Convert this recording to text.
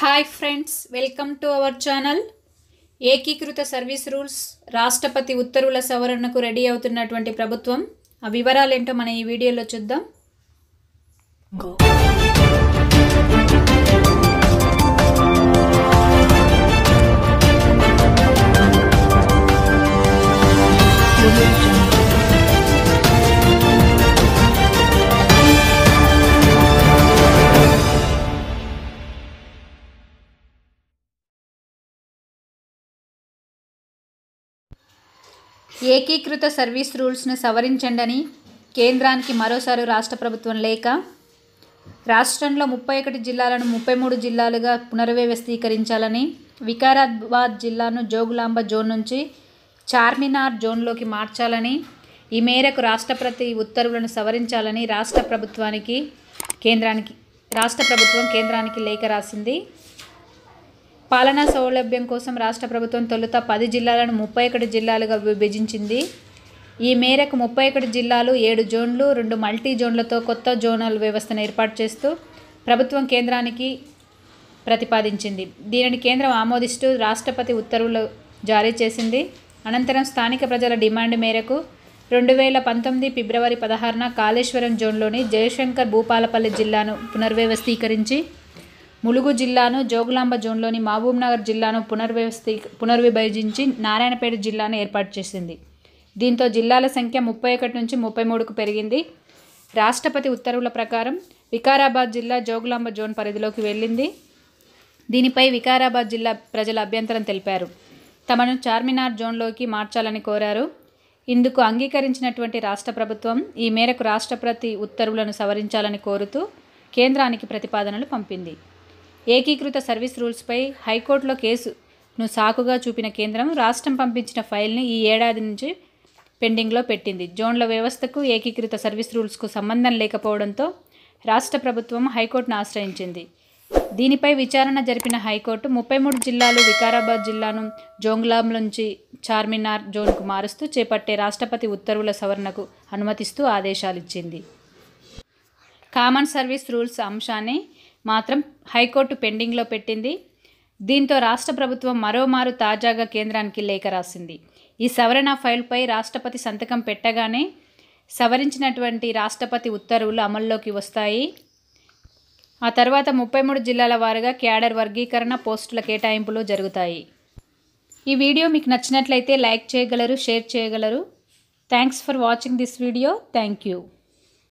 Hi friends welcome to our channel ఏకీకృత service rules రాష్ట్రపతి ఉత్తర్వుల సవరణకు రెడీ అవుతున్నటువంటి ప్రభుత్వం ఆ వివరాలు ఏంటో మనం ఈ వీడియోలో చూద్దాం Thank you. ఏకీకృత సర్వీస్ రూల్స్ను సవరించండని కేంద్రానికి మరోసారి రాష్ట్ర ప్రభుత్వం లేక రాష్ట్రంలో ముప్పై ఒకటి జిల్లాలను ముప్పై మూడు జిల్లాలుగా పునర్వ్యవస్థీకరించాలని వికారాబాద్ జిల్లాను జోగులాంబ జోన్ నుంచి చార్మినార్ జోన్లోకి మార్చాలని ఈ మేరకు రాష్ట్రపతి ఉత్తర్వులను సవరించాలని రాష్ట్ర ప్రభుత్వానికి కేంద్రానికి రాష్ట్ర ప్రభుత్వం కేంద్రానికి లేఖ రాసింది పాలనా సౌలభ్యం కోసం రాష్ట్ర ప్రభుత్వం తొలుత పది జిల్లాలను ముప్పై ఒకటి జిల్లాలుగా విభజించింది ఈ మేరకు ముప్పై ఒకటి జిల్లాలు ఏడు జోన్లు రెండు మల్టీ జోన్లతో కొత్త జోనల్ వ్యవస్థను ఏర్పాటు చేస్తూ ప్రభుత్వం కేంద్రానికి ప్రతిపాదించింది దీనిని కేంద్రం ఆమోదిస్తూ రాష్ట్రపతి ఉత్తర్వులు జారీ చేసింది అనంతరం స్థానిక ప్రజల డిమాండ్ మేరకు రెండు వేల పంతొమ్మిది ఫిబ్రవరి పదహారున కాళేశ్వరం జోన్లోని జయశంకర్ భూపాలపల్లి జిల్లాను పునర్వ్యవస్థీకరించి ములుగు జిల్లాను జోగులాంబ జోన్లోని మహబూబ్నగర్ జిల్లాను పునర్వ్యవస్థీ పునర్విభజించి నారాయణపేట జిల్లాను ఏర్పాటు చేసింది దీంతో జిల్లాల సంఖ్య ముప్పై ఒకటి నుంచి ముప్పై మూడుకు పెరిగింది రాష్ట్రపతి ఉత్తర్వుల ప్రకారం వికారాబాద్ జిల్లా జోగులాంబ జోన్ పరిధిలోకి వెళ్ళింది దీనిపై వికారాబాద్ జిల్లా ప్రజలు అభ్యంతరం తెలిపారు తమను చార్మినార్ జోన్లోకి మార్చాలని కోరారు ఇందుకు అంగీకరించినటువంటి రాష్ట్ర ప్రభుత్వం ఈ మేరకు రాష్ట్రపతి ఉత్తర్వులను సవరించాలని కోరుతూ కేంద్రానికి ప్రతిపాదనలు పంపింది ఏకీకృత సర్వీస్ రూల్స్పై హైకోర్టులో కేసును సాకుగా చూపిన కేంద్రం రాష్ట్రం పంపించిన ఫైల్ని ఈ ఏడాది నుంచి పెండింగ్లో పెట్టింది జోన్ల వ్యవస్థకు ఏకీకృత సర్వీస్ రూల్స్కు సంబంధం లేకపోవడంతో రాష్ట్ర ప్రభుత్వం హైకోర్టును ఆశ్రయించింది దీనిపై విచారణ జరిపిన హైకోర్టు ముప్పై మూడు జిల్లాలు వికారాబాద్ జిల్లాను జోంగ్లాం నుంచి చార్మినార్ జోన్కు మారుస్తూ చేపట్టే రాష్ట్రపతి ఉత్తర్వుల సవరణకు అనుమతిస్తూ ఆదేశాలిచ్చింది కామన్ సర్వీస్ రూల్స్ అంశాన్ని మాత్రం హైకోర్టు పెండింగ్లో పెట్టింది దీంతో రాష్ట్ర ప్రభుత్వం మరోమారు తాజాగా కేంద్రానికి లేఖ రాసింది ఈ సవరణ ఫైల్పై రాష్ట్రపతి సంతకం పెట్టగానే సవరించినటువంటి రాష్ట్రపతి ఉత్తర్వులు అమల్లోకి వస్తాయి ఆ తర్వాత ముప్పై మూడు జిల్లాల వారుగా క్యాడర్ వర్గీకరణ పోస్టుల కేటాయింపులు జరుగుతాయి ఈ వీడియో మీకు నచ్చినట్లయితే లైక్ చేయగలరు షేర్ చేయగలరు thanks for watching this video thank you